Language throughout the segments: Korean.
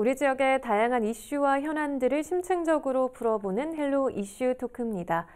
우리 지역의 다양한 이슈와 현안들을 심층적으로 풀어보는 헬로 이슈 토크입니다.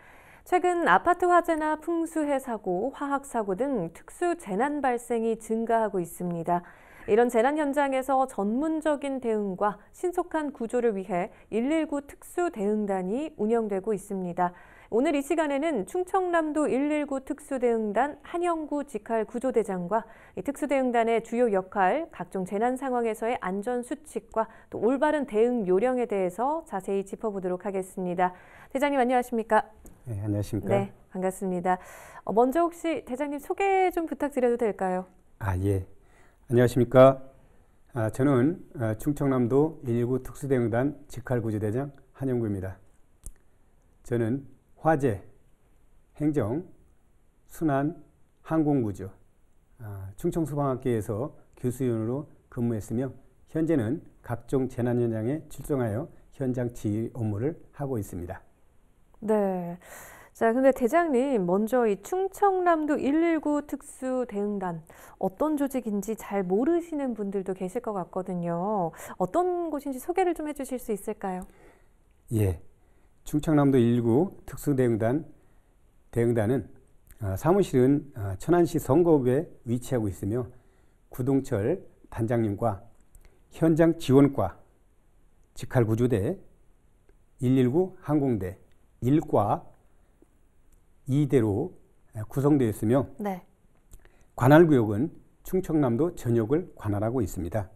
최근 아파트 화재나 풍수해 사고, 화학 사고 등 특수 재난 발생이 증가하고 있습니다. 이런 재난 현장에서 전문적인 대응과 신속한 구조를 위해 119 특수 대응단이 운영되고 있습니다. 오늘 이 시간에는 충청남도 119 특수대응단 한영구 직할 구조대장과 이 특수대응단의 주요 역할, 각종 재난 상황에서의 안전 수칙과 또 올바른 대응 요령에 대해서 자세히 짚어보도록 하겠습니다. 대장님 안녕하십니까? 네, 안녕하십니까? 네, 반갑습니다. 어, 먼저 혹시 대장님 소개 좀 부탁드려도 될까요? 아, 예. 안녕하십니까? 아, 저는 아, 충청남도 119 특수대응단 직할구조대장 한영구입니다. 저는 화재, 행정, 순환, 항공구조, 아, 충청소방학교에서 교수위원으로 근무했으며 현재는 각종 재난 현장에 출동하여 현장 지휘 업무를 하고 있습니다. 네. 자, 근데 대장님 먼저 이 충청남도 119 특수 대응단 어떤 조직인지 잘 모르시는 분들도 계실 것 같거든요. 어떤 곳인지 소개를 좀 해주실 수 있을까요? 예, 충청남도 1 9 특수대응단 대응단은 어, 사무실은 어, 천안시 선거읍에 위치하고 있으며 구동철 단장님과 현장 지원과 직할구조대 119 항공대 1과 2대로 구성되어 있으며 네. 관할구역은 충청남도 전역을 관할하고 있습니다.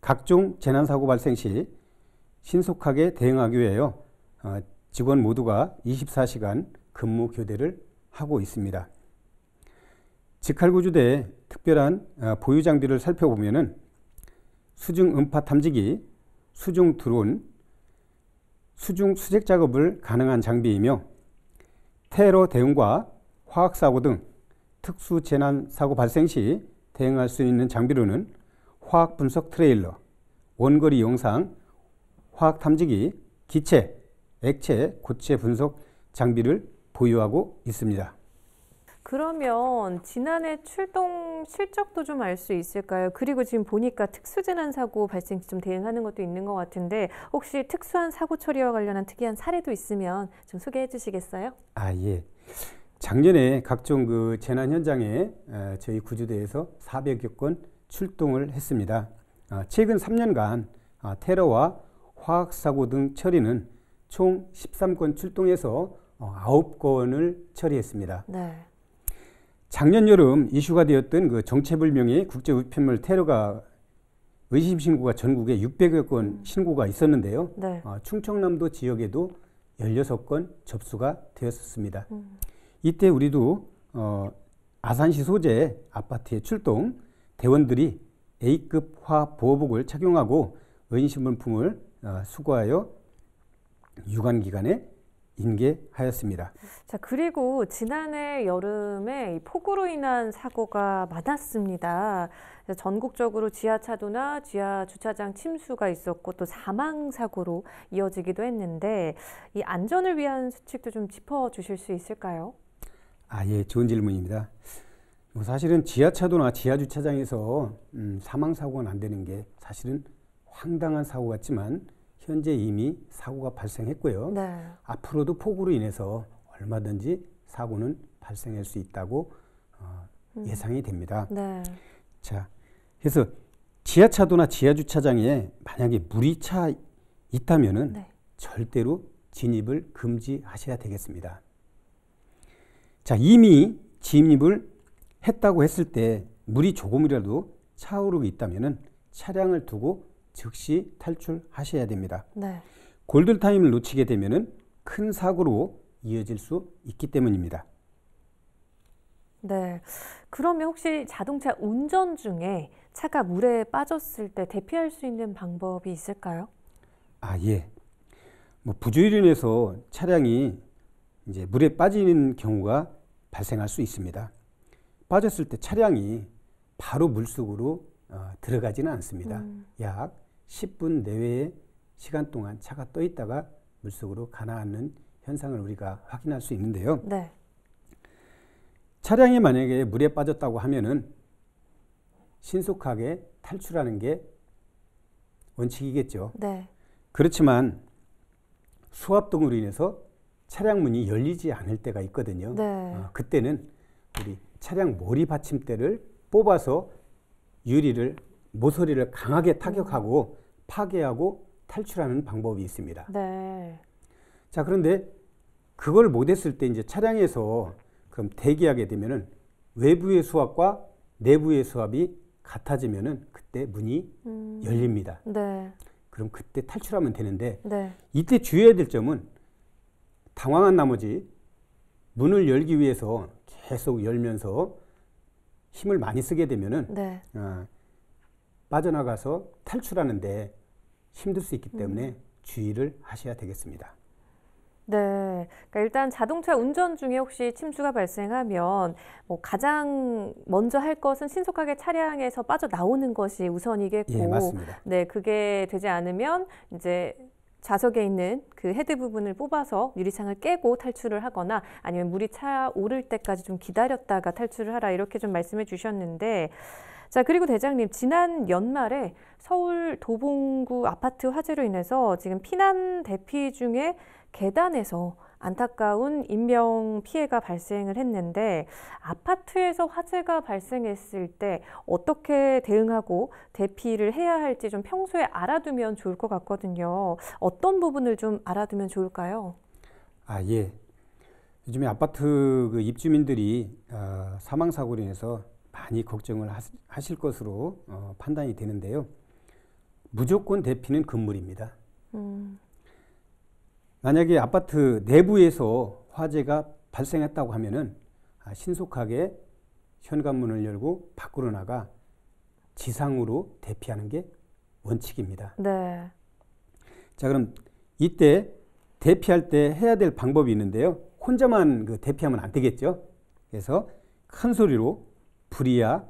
각종 재난사고 발생 시 신속하게 대응하기 위하여 어, 직원 모두가 24시간 근무 교대를 하고 있습니다. 직할구조대의 특별한 어, 보유 장비를 살펴보면 수중 음파 탐지기, 수중 드론, 수중 수색 작업을 가능한 장비이며 테러 대응과 화학사고 등 특수 재난 사고 발생 시 대응할 수 있는 장비로는 화학 분석 트레일러, 원거리 영상, 화학 탐지기, 기체, 액체, 고체 분석 장비를 보유하고 있습니다. 그러면 지난해 출동 실적도 좀 알 수 있을까요? 그리고 지금 보니까 특수재난 사고 발생 좀 대응하는 것도 있는 것 같은데 혹시 특수한 사고 처리와 관련한 특이한 사례도 있으면 좀 소개해 주시겠어요? 아 예. 작년에 각종 그 재난 현장에 어, 저희 구조대에서 400여 건 출동을 했습니다. 아, 최근 3년간 아, 테러와 화학 사고 등 처리는 총 13건 출동해서 9건을 어, 처리했습니다. 네. 작년 여름 이슈가 되었던 그 정체불명의 국제 우편물 테러가 의심 신고가 전국에 600여 건 음. 신고가 있었는데요. 네. 아, 충청남도 지역에도 16건 접수가 되었습니다. 음. 이때 우리도 어, 아산시 소재 아파트에 출동 대원들이 A급 화보호복을 착용하고 의심물품을 어, 수거하여 유관 기관에 인계하였습니다. 자, 그리고 지난해 여름에 폭우로 인한 사고가 많았습니다. 전국적으로 지하차도나 지하 주차장 침수가 있었고 또 사망 사고로 이어지기도 했는데 이 안전을 위한 수칙도 좀 짚어 주실 수 있을까요? 아, 예, 좋은 질문입니다. 뭐 사실은 지하차도나 지하 주차장에서 음, 사망 사고는 안 되는 게 사실은 황당한 사고 같지만 현재 이미 사고가 발생했고요. 네. 앞으로도 폭우로 인해서 얼마든지 사고는 발생할 수 있다고 어, 음. 예상이 됩니다. 네. 자, 그래서 지하차도나 지하주차장에 만약에 물이 차있다면 네. 절대로 진입을 금지하셔야 되겠습니다. 자, 이미 진입을 했다고 했을 때 물이 조금이라도 차오르고 있다면 차량을 두고 즉시 탈출하셔야 됩니다. 네. 골든타임을 놓치게 되면 큰 사고로 이어질 수 있기 때문입니다. 네. 그러면 혹시 자동차 운전 중에 차가 물에 빠졌을 때 대피할 수 있는 방법이 있을까요? 아, 예. 뭐 부주의로 인해서 차량이 이제 물에 빠지는 경우가 발생할 수 있습니다. 빠졌을 때 차량이 바로 물속으로 어, 들어가지는 않습니다. 음. 약 10분 내외의 시간 동안 차가 떠 있다가 물속으로 가나앉는 현상을 우리가 확인할 수 있는데요. 네. 차량이 만약에 물에 빠졌다고 하면은 신속하게 탈출하는 게 원칙이겠죠. 네. 그렇지만 수압등으로 인해서 차량 문이 열리지 않을 때가 있거든요. 네. 어, 그때는 우리 차량 머리 받침대를 뽑아서 유리를 모서리를 강하게 타격하고 음. 파괴하고 탈출하는 방법이 있습니다. 네. 자, 그런데 그걸 못했을 때 이제 차량에서 그럼 대기하게 되면은 외부의 수압과 내부의 수압이 같아지면은 그때 문이 음. 열립니다. 네. 그럼 그때 탈출하면 되는데 네. 이때 주의해야 될 점은 당황한 나머지 문을 열기 위해서 계속 열면서 힘을 많이 쓰게 되면은 네. 어, 빠져나가서 탈출하는데 힘들 수 있기 음. 때문에 주의를 하셔야 되겠습니다. 네. 그러니까 일단 자동차 운전 중에 혹시 침수가 발생하면 뭐 가장 먼저 할 것은 신속하게 차량에서 빠져나오는 것이 우선이겠고. 예, 맞습니다. 네. 그게 되지 않으면 이제 좌석에 있는 그 헤드 부분을 뽑아서 유리창을 깨고 탈출을 하거나 아니면 물이 차 오를 때까지 좀 기다렸다가 탈출을 하라 이렇게 좀 말씀해 주셨는데 자, 그리고 대장님, 지난 연말에 서울 도봉구 아파트 화재로 인해서 지금 피난 대피 중에 계단에서 안타까운 인명 피해가 발생을 했는데 아파트에서 화재가 발생했을 때 어떻게 대응하고 대피를 해야 할지 좀 평소에 알아두면 좋을 것 같거든요. 어떤 부분을 좀 알아두면 좋을까요? 아 예. 요즘에 아파트 그 입주민들이 어, 아, 사망 사고로 인해서 많이 걱정을 하실 것으로 어, 판단이 되는데요. 무조건 대피는 건물입니다. 음. 만약에 아파트 내부에서 화재가 발생했다고 하면은 아, 신속하게 현관문을 열고 밖으로 나가 지상으로 대피하는 게 원칙입니다. 네. 자, 그럼 이때 대피할 때 해야 될 방법이 있는데요. 혼자만 그 대피하면 안 되겠죠. 그래서 큰 소리로 불이야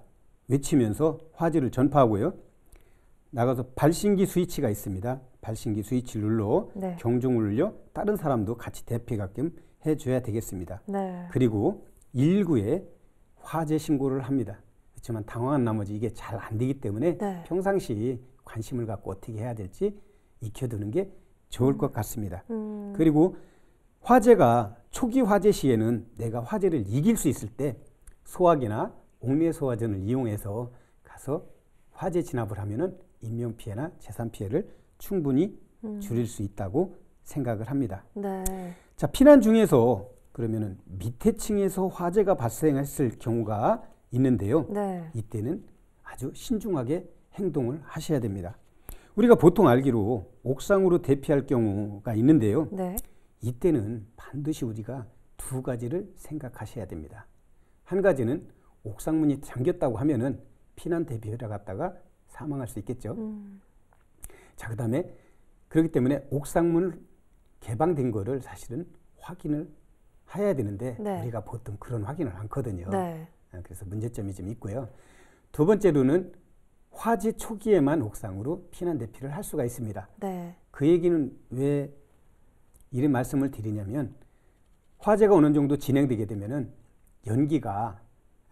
외치면서 화재를 전파하고요. 나가서 발신기 스위치가 있습니다. 발신기 스위치를 눌러 네. 경종을 울려 다른 사람도 같이 대피가끔 해줘야 되겠습니다. 네. 그리고 119에 화재 신고를 합니다. 그렇지만 당황한 나머지 이게 잘 안 되기 때문에 네. 평상시 관심을 갖고 어떻게 해야 될지 익혀두는 게 좋을 것 같습니다. 음. 음. 그리고 화재가 초기 화재 시에는 내가 화재를 이길 수 있을 때 소화기나 옥내 소화전을 이용해서 가서 화재 진압을 하면은 인명 피해나 재산 피해를 충분히 음. 줄일 수 있다고 생각을 합니다. 네. 자 피난 중에서 그러면은 밑에 층에서 화재가 발생했을 경우가 있는데요. 네. 이때는 아주 신중하게 행동을 하셔야 됩니다. 우리가 보통 알기로 옥상으로 대피할 경우가 있는데요. 네. 이때는 반드시 우리가 두 가지를 생각하셔야 됩니다. 한 가지는 옥상문이 잠겼다고 하면은 피난 대비를 갔다가 사망할 수 있겠죠. 음. 자, 그 다음에 그렇기 때문에 옥상문을 개방된 거를 사실은 확인을 해야 되는데 네. 우리가 보통 그런 확인을 않거든요. 네. 아, 그래서 문제점이 좀 있고요. 두 번째로는 화재 초기에만 옥상으로 피난 대피를 할 수가 있습니다. 네. 그 얘기는 왜 이런 말씀을 드리냐면 화재가 어느 정도 진행되게 되면은 연기가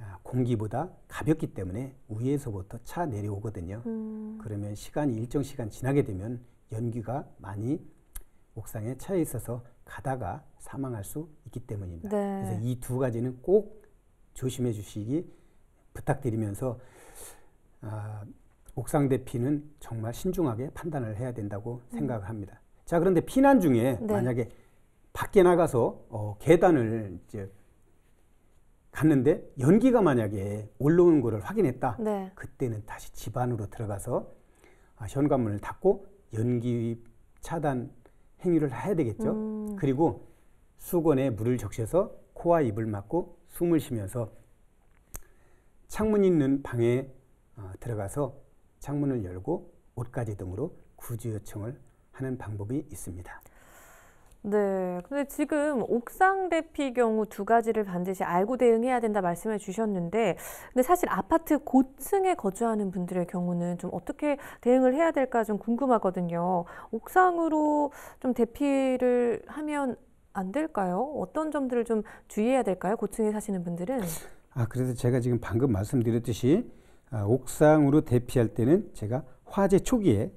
아, 공기보다 가볍기 때문에 위에서부터 차 내려오거든요. 음. 그러면 시간이 일정 시간 지나게 되면 연기가 많이 옥상에 차에 있어서 가다가 사망할 수 있기 때문입니다. 네. 그래서 이 두 가지는 꼭 조심해 주시기 부탁드리면서 아, 옥상 대피는 정말 신중하게 판단을 해야 된다고 음. 생각을 합니다. 자 그런데 피난 중에 네. 만약에 밖에 나가서 어, 계단을 이제 갔는데 연기가 만약에 올라오는 거를 확인했다. 네. 그때는 다시 집 안으로 들어가서 아, 현관문을 닫고 연기 차단 행위를 해야 되겠죠. 음. 그리고 수건에 물을 적셔서 코와 입을 막고 숨을 쉬면서 창문 있는 방에 어, 들어가서 창문을 열고 옷가지 등으로 구조 요청을 하는 방법이 있습니다. 네. 근데 지금 옥상 대피 경우 두 가지를 반드시 알고 대응해야 된다 말씀해 주셨는데, 근데 사실 아파트 고층에 거주하는 분들의 경우는 좀 어떻게 대응을 해야 될까 좀 궁금하거든요. 옥상으로 좀 대피를 하면 안 될까요? 어떤 점들을 좀 주의해야 될까요? 고층에 사시는 분들은? 아, 그래서 제가 지금 방금 말씀드렸듯이 아, 옥상으로 대피할 때는 제가 화재 초기에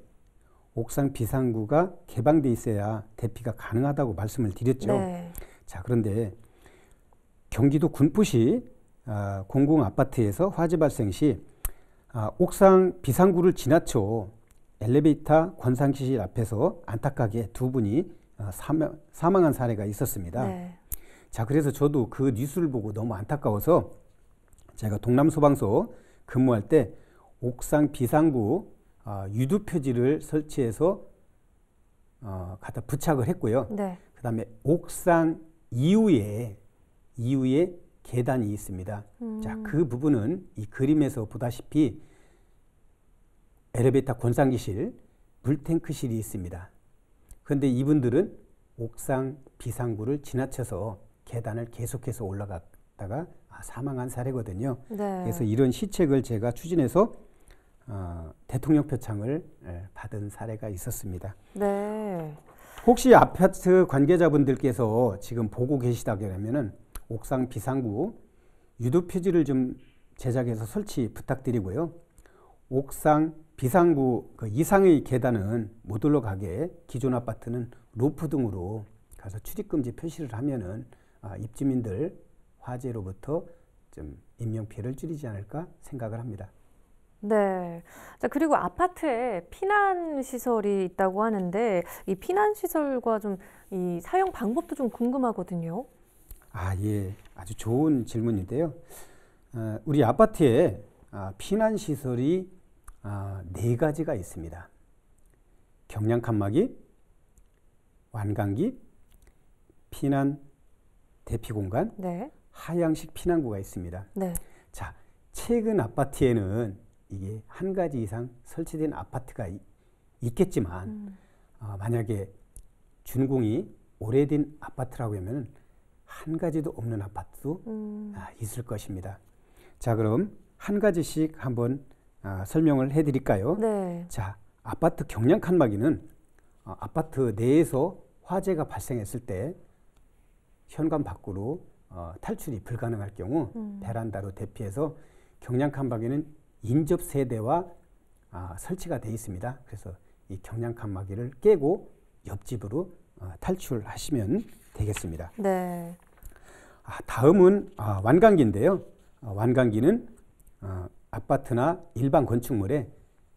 옥상 비상구가 개방돼 있어야 대피가 가능하다고 말씀을 드렸죠. 네. 자 그런데 경기도 군포시 아, 공공 아파트에서 화재 발생 시 아, 옥상 비상구를 지나쳐 엘리베이터 권상실 앞에서 안타깝게 두 분이 아, 사망, 사망한 사례가 있었습니다. 네. 자 그래서 저도 그 뉴스를 보고 너무 안타까워서 제가 동남소방서 근무할 때 옥상 비상구 어, 유두 표지를 설치해서 어, 갖다 부착을 했고요. 네. 그 다음에 옥상 이후에 이후에 계단이 있습니다. 음. 자, 그 부분은 이 그림에서 보다시피 엘리베이터 권상기실, 물탱크실이 있습니다. 그런데 이분들은 옥상 비상구를 지나쳐서 계단을 계속해서 올라갔다가 아, 사망한 사례거든요. 네. 그래서 이런 시책을 제가 추진해서 어, 대통령 표창을 예, 받은 사례가 있었습니다. 네. 혹시 아파트 관계자분들께서 지금 보고 계시다면은 옥상 비상구 유도 표지를 좀 제작해서 설치 부탁드리고요. 옥상 비상구 그 이상의 계단은 못 올라가게 기존 아파트는 로프 등으로 가서 출입금지 표시를 하면은 아, 입주민들 화재로부터 좀 인명 피해를 줄이지 않을까 생각을 합니다. 네. 자, 그리고 아파트에 피난 시설이 있다고 하는데 이 피난 시설과 좀 이 사용 방법도 좀 궁금하거든요. 아, 예. 아주 좋은 질문인데요. 어, 우리 아파트에 아, 피난 시설이 아, 네 가지가 있습니다. 경량 칸막이, 완강기, 피난 대피 공간, 네. 하향식 피난구가 있습니다. 네. 자, 최근 아파트에는 이게 한 가지 이상 설치된 아파트가 이, 있겠지만 음. 어, 만약에 준공이 오래된 아파트라고 하면 한 가지도 없는 아파트도 음. 아, 있을 것입니다. 자 그럼 한 가지씩 한번 아, 설명을 해드릴까요? 네. 자 아파트 경량 칸막이는 어, 아파트 내에서 화재가 발생했을 때 현관 밖으로 어, 탈출이 불가능할 경우 음. 베란다로 대피해서 경량 칸막이는 인접 세대와 아, 설치가 되어 있습니다. 그래서 이 경량 칸막이를 깨고 옆집으로 아, 탈출하시면 되겠습니다. 네. 아, 다음은 아, 완강기인데요. 어, 완강기는 어, 아파트나 일반 건축물에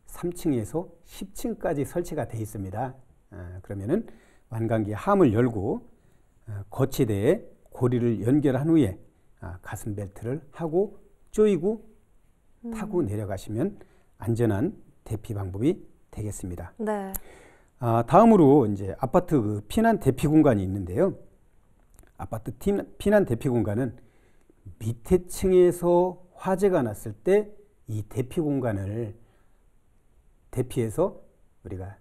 3층에서 10층까지 설치가 되어 있습니다. 아, 그러면은 완강기 함을 열고 거치대에 고리를 연결한 후에 아, 가슴 벨트를 하고 조이고 타고 음. 내려가시면 안전한 대피 방법이 되겠습니다. 네. 아, 다음으로 이제 아파트 그 피난 대피 공간이 있는데요. 아파트 피난 대피 공간은 밑에 층에서 화재가 났을 때 이 대피 공간을 대피해서 우리가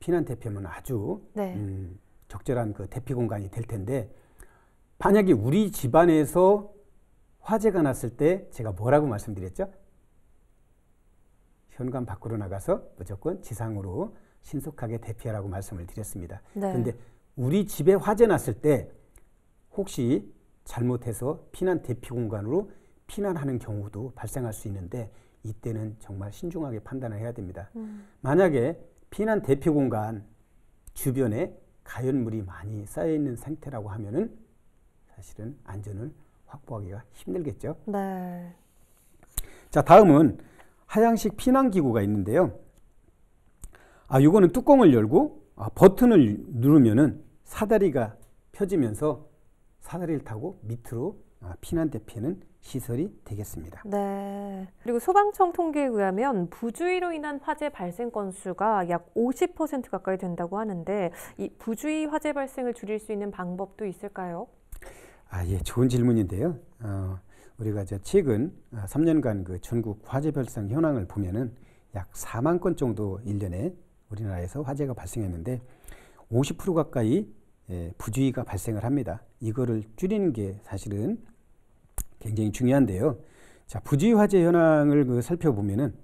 피난 대피하면 아주 네. 음, 적절한 그 대피 공간이 될 텐데 만약에 우리 집안에서 화재가 났을 때 제가 뭐라고 말씀드렸죠? 현관 밖으로 나가서 무조건 지상으로 신속하게 대피하라고 말씀을 드렸습니다. 네. 그런데 우리 집에 화재 났을 때 혹시 잘못해서 피난 대피 공간으로 피난하는 경우도 발생할 수 있는데 이때는 정말 신중하게 판단을 해야 됩니다. 음. 만약에 피난 대피 공간 주변에 가연물이 많이 쌓여 있는 상태라고 하면은 사실은 안전을 확보하기가 힘들겠죠. 네. 자, 다음은 하향식 피난기구가 있는데요. 아, 요거는 뚜껑을 열고 아, 버튼을 누르면은 사다리가 펴지면서 사다리를 타고 밑으로 아, 피난 대피는 시설이 되겠습니다. 네. 그리고 소방청 통계에 의하면 부주의로 인한 화재 발생 건수가 약 50% 가까이 된다고 하는데 이 부주의 화재 발생을 줄일 수 있는 방법도 있을까요? 아, 예, 좋은 질문인데요. 어, 우리가 이제 최근 3년간 어, 그 전국 화재 발생 현황을 보면은 약 4만 건 정도 일년에 우리나라에서 화재가 발생했는데 50% 가까이 예, 부주의가 발생을 합니다. 이거를 줄이는 게 사실은 굉장히 중요한데요. 자, 부주의 화재 현황을 그 살펴보면은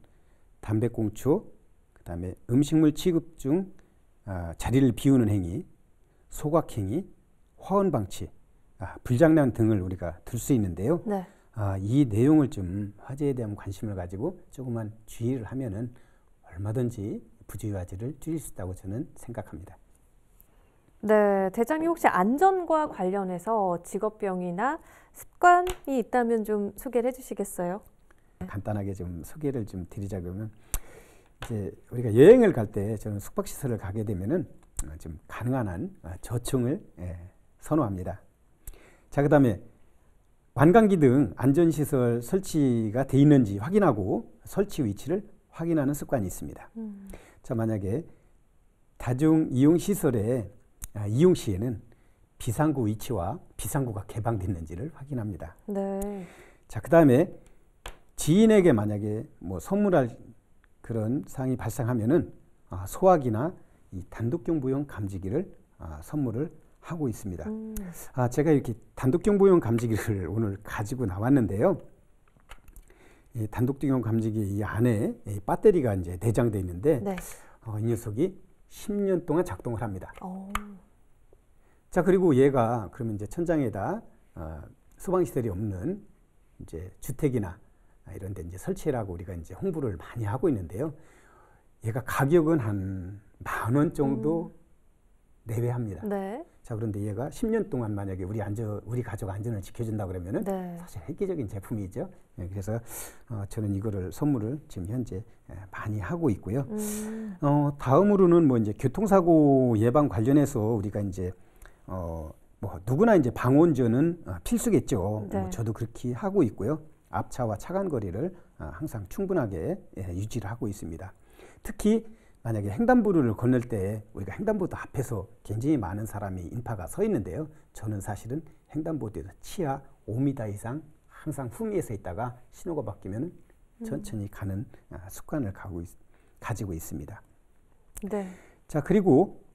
담배꽁초, 그다음에 음식물 취급 중 아, 자리를 비우는 행위, 소각행위, 화원 방치, 아, 불장난 등을 우리가 들 수 있는데요. 네. 아, 이 내용을 좀화제에 대한 관심을 가지고 조금만 주의를 하면은 얼마든지 부주의 화지를 줄일 수 있다고 저는 생각합니다. 네, 대장님 혹시 안전과 관련해서 직업병이나 습관이 있다면 좀 소개를 해주시겠어요? 간단하게 좀 소개를 좀 드리자 면 이제 우리가 여행을 갈 때 저는 숙박 시설을 가게 되면은 좀 가능한 한 저층을 예, 선호합니다. 자, 그다음에 관광기 등 안전시설 설치가 돼 있는지 확인하고 설치 위치를 확인하는 습관이 있습니다. 음. 자, 만약에 다중 이용 시설의 아, 이용 시에는 비상구 위치와 비상구가 개방됐는지를 확인합니다. 네. 자, 그다음에 지인에게 만약에 뭐 선물할 그런 상황이 발생하면은 아, 소화기나 이 단독 경보용 감지기를 아, 선물을 하고 있습니다. 음. 아, 제가 이렇게 단독경보용 감지기를 오늘 가지고 나왔는데요. 이 단독경보 감지기 이 안에 이 배터리가 이제 내장돼 있는데 네. 어, 이 녀석이 10년 동안 작동을 합니다. 오. 어. 자 그리고 얘가 그러면 이제 천장에다 어, 소방 시설이 없는 이제 주택이나 이런 데 이제 설치라고 우리가 이제 홍보를 많이 하고 있는데요. 얘가 가격은 한 만 원 정도 음. 내외합니다. 네. 자 그런데 얘가 10년 동안 만약에 우리 안전 우리 가족 안전을 지켜준다 그러면은 네. 사실 획기적인 제품이죠. 예, 그래서 어, 저는 이거를 선물을 지금 현재 예, 많이 하고 있고요. 음. 어, 다음으로는 뭐 이제 교통사고 예방 관련해서 우리가 이제 어, 뭐 누구나 이제 방원전은 아, 필수겠죠. 뭐 네. 어, 저도 그렇게 하고 있고요. 앞차와 차간 거리를 어, 항상 충분하게 예, 유지를 하고 있습니다. 특히 만약에 횡단보도를 건널 때 우리가 횡단보도 앞에서 굉장히 많은 사람이 인파가 서 있는데요. 저는 사실은 횡단보도에서 치아 5m 이상 항상 후미에서 있다가 신호가 바뀌면 음. 천천히 가는 아, 습관을 가 가지고 있습니다. 네. 자 그리고